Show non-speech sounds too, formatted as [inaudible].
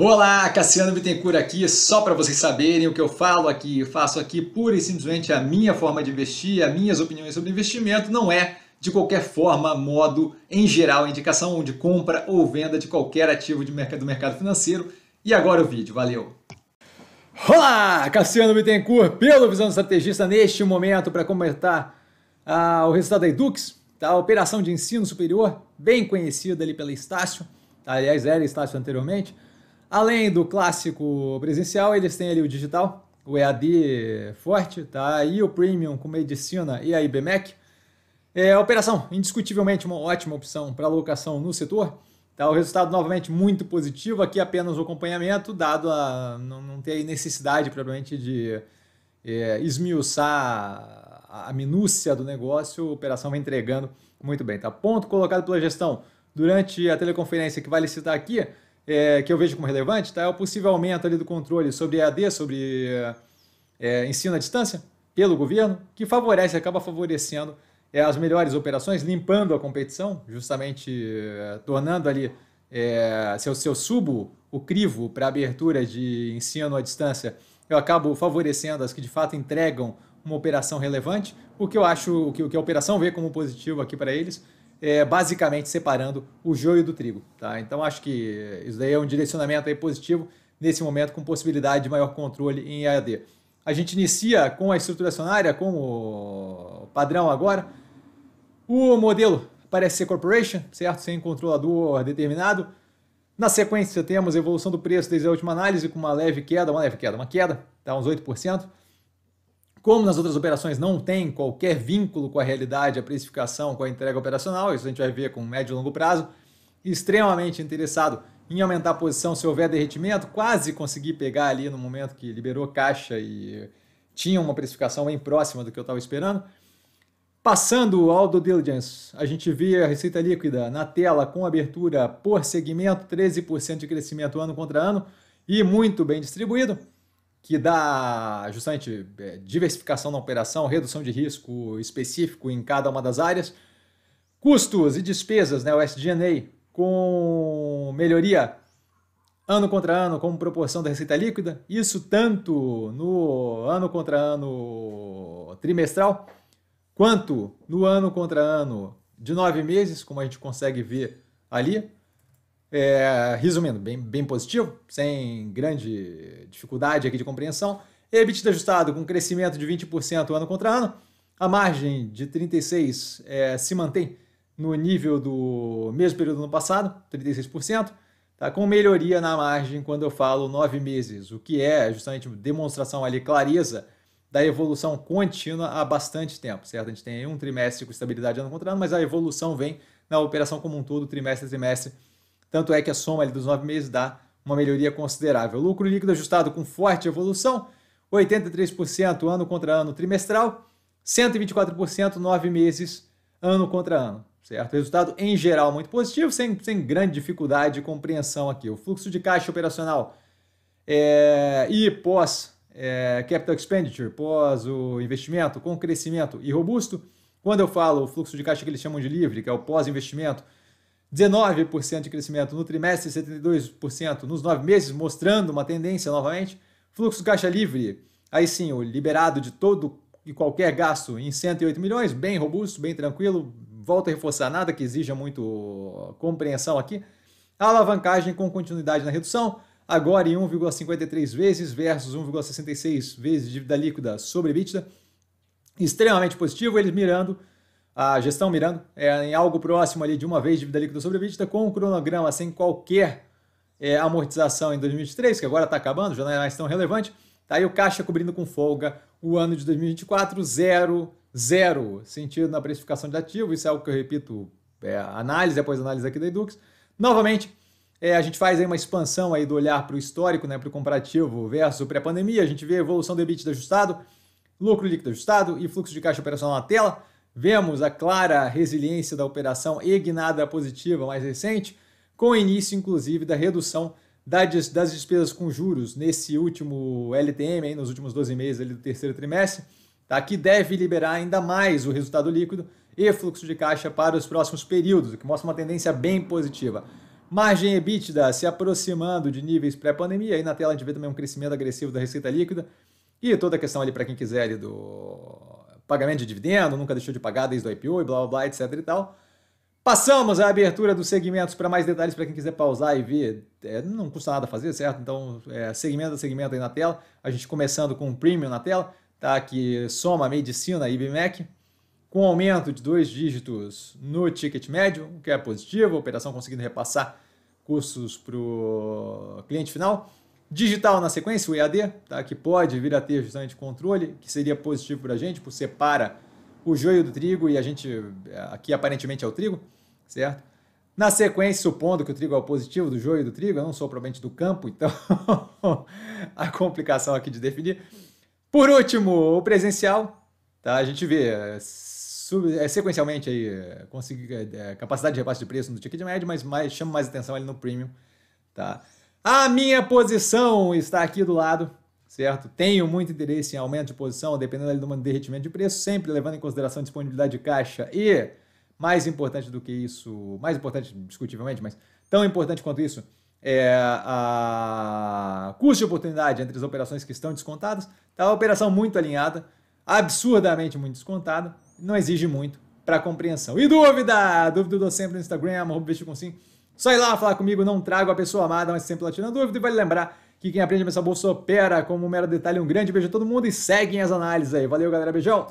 Olá, Cassiano Bittencourt aqui, só para vocês saberem o que eu falo aqui, eu faço aqui pura e simplesmente a minha forma de investir, as minhas opiniões sobre investimento, não é de qualquer forma, modo, em geral, indicação de compra ou venda de qualquer ativo de mercado, do mercado financeiro. E agora o vídeo, valeu! Olá, Cassiano Bittencourt, pelo Visão Estrategista, neste momento para comentar ah, o resultado da Edux, tá? a operação de ensino superior, bem conhecida ali pela Estácio, tá? aliás, era Estácio anteriormente, Além do clássico presencial, eles têm ali o digital, o EAD forte, tá? E o premium com medicina e a IBMEC. É, a operação, indiscutivelmente, uma ótima opção para alocação no setor. Tá, o resultado novamente muito positivo, aqui apenas o acompanhamento, dado a não, não ter necessidade provavelmente de é, esmiuçar a minúcia do negócio, a operação vai entregando muito bem. Tá? Ponto colocado pela gestão durante a teleconferência que vai vale citar aqui, é, que eu vejo como relevante tá? é o possível aumento ali do controle sobre EAD, sobre é, ensino à distância, pelo governo, que favorece, acaba favorecendo é, as melhores operações, limpando a competição, justamente é, tornando ali é, seu, seu subo, o crivo para abertura de ensino à distância, eu acabo favorecendo as que de fato entregam uma operação relevante, o que eu acho, que, o que a operação vê como positivo aqui para eles, é, basicamente separando o joio do trigo. Tá? Então acho que isso daí é um direcionamento aí positivo nesse momento com possibilidade de maior controle em EAD. A gente inicia com a acionária, com o padrão agora. O modelo parece ser corporation, certo? Sem controlador determinado. Na sequência, temos a evolução do preço desde a última análise, com uma leve queda, uma leve queda, uma queda, tá uns 8%. Como nas outras operações não tem qualquer vínculo com a realidade, a precificação, com a entrega operacional, isso a gente vai ver com médio e longo prazo, extremamente interessado em aumentar a posição se houver derretimento, quase consegui pegar ali no momento que liberou caixa e tinha uma precificação bem próxima do que eu estava esperando. Passando ao do diligence, a gente vê a receita líquida na tela com abertura por segmento, 13% de crescimento ano contra ano e muito bem distribuído que dá justamente é, diversificação na operação, redução de risco específico em cada uma das áreas. Custos e despesas, né, o SG&A, com melhoria ano contra ano como proporção da receita líquida, isso tanto no ano contra ano trimestral, quanto no ano contra ano de nove meses, como a gente consegue ver ali. É, resumindo, bem, bem positivo, sem grande dificuldade aqui de compreensão. EBIT ajustado com crescimento de 20% ano contra ano. A margem de 36 é, se mantém no nível do mesmo período do ano passado, 36%, tá? com melhoria na margem quando eu falo nove meses, o que é justamente demonstração ali, clareza da evolução contínua há bastante tempo, certo? A gente tem um trimestre com estabilidade ano contra ano, mas a evolução vem na operação como um todo, trimestre a trimestre, tanto é que a soma dos nove meses dá uma melhoria considerável. Lucro líquido ajustado com forte evolução, 83% ano contra ano trimestral, 124% nove meses ano contra ano. Certo? Resultado em geral muito positivo, sem, sem grande dificuldade de compreensão aqui. O fluxo de caixa operacional é, e pós é, capital expenditure, pós o investimento, com crescimento e robusto. Quando eu falo o fluxo de caixa que eles chamam de livre, que é o pós-investimento, 19% de crescimento no trimestre, 72% nos nove meses, mostrando uma tendência novamente. Fluxo caixa livre, aí sim, o liberado de todo e qualquer gasto em 108 milhões, bem robusto, bem tranquilo. Volto a reforçar, nada que exija muito uh, compreensão aqui. Alavancagem com continuidade na redução, agora em 1,53 vezes versus 1,66 vezes dívida líquida sobre EBITDA. Extremamente positivo, eles mirando a gestão mirando é, em algo próximo ali de uma vez de dívida líquida sobre com um cronograma sem qualquer é, amortização em 2023, que agora está acabando, já não é mais tão relevante. Tá aí o caixa cobrindo com folga o ano de 2024, zero, zero sentido na precificação de ativo. Isso é algo que eu repito, é, análise após análise aqui da Edux. Novamente, é, a gente faz aí uma expansão aí do olhar para o histórico, né, para o comparativo versus pré-pandemia. A gente vê a evolução do EBITDA ajustado, lucro líquido ajustado e fluxo de caixa operacional na tela. Vemos a clara resiliência da operação Ignada Positiva mais recente, com início inclusive da redução das despesas com juros nesse último LTM, nos últimos 12 meses do terceiro trimestre, tá? que deve liberar ainda mais o resultado líquido e fluxo de caixa para os próximos períodos, o que mostra uma tendência bem positiva. Margem EBITDA se aproximando de níveis pré-pandemia, aí na tela a gente vê também um crescimento agressivo da receita líquida e toda a questão ali para quem quiser ali do pagamento de dividendo, nunca deixou de pagar desde o IPO e blá blá blá, etc e tal. Passamos à abertura dos segmentos para mais detalhes para quem quiser pausar e ver. É, não custa nada fazer, certo? Então, é, segmento a segmento aí na tela. A gente começando com o um premium na tela, tá? Que soma medicina e IBMEC, com aumento de dois dígitos no ticket médio, o que é positivo, operação conseguindo repassar custos para o cliente final. Digital na sequência, o EAD, tá? que pode vir a ter justamente controle, que seria positivo para a gente, porque separa o joio do trigo e a gente, é, aqui aparentemente é o trigo, certo? Na sequência, supondo que o trigo é o positivo do joio do trigo, eu não sou provavelmente do campo, então [laughs] a complicação aqui de definir. Por último, o presencial, tá? a gente vê é, é, sequencialmente aí, conseguir é, capacidade de repasse de preço no ticket médio, mas mais, chama mais atenção ali no premium. Tá? A minha posição está aqui do lado, certo? Tenho muito interesse em aumento de posição, dependendo do derretimento de preço, sempre levando em consideração a disponibilidade de caixa e, mais importante do que isso, mais importante discutivelmente, mas tão importante quanto isso, é a custo de oportunidade entre as operações que estão descontadas. Está uma operação muito alinhada, absurdamente muito descontada, não exige muito para compreensão. E dúvida? Dúvida eu dou sempre no Instagram, arroba Sai lá falar comigo, não trago a pessoa amada, mas sempre latindo a dúvida. E vale lembrar que quem aprende a pensar bolsa opera como um mero detalhe. Um grande beijo a todo mundo e seguem as análises aí. Valeu, galera. Beijão!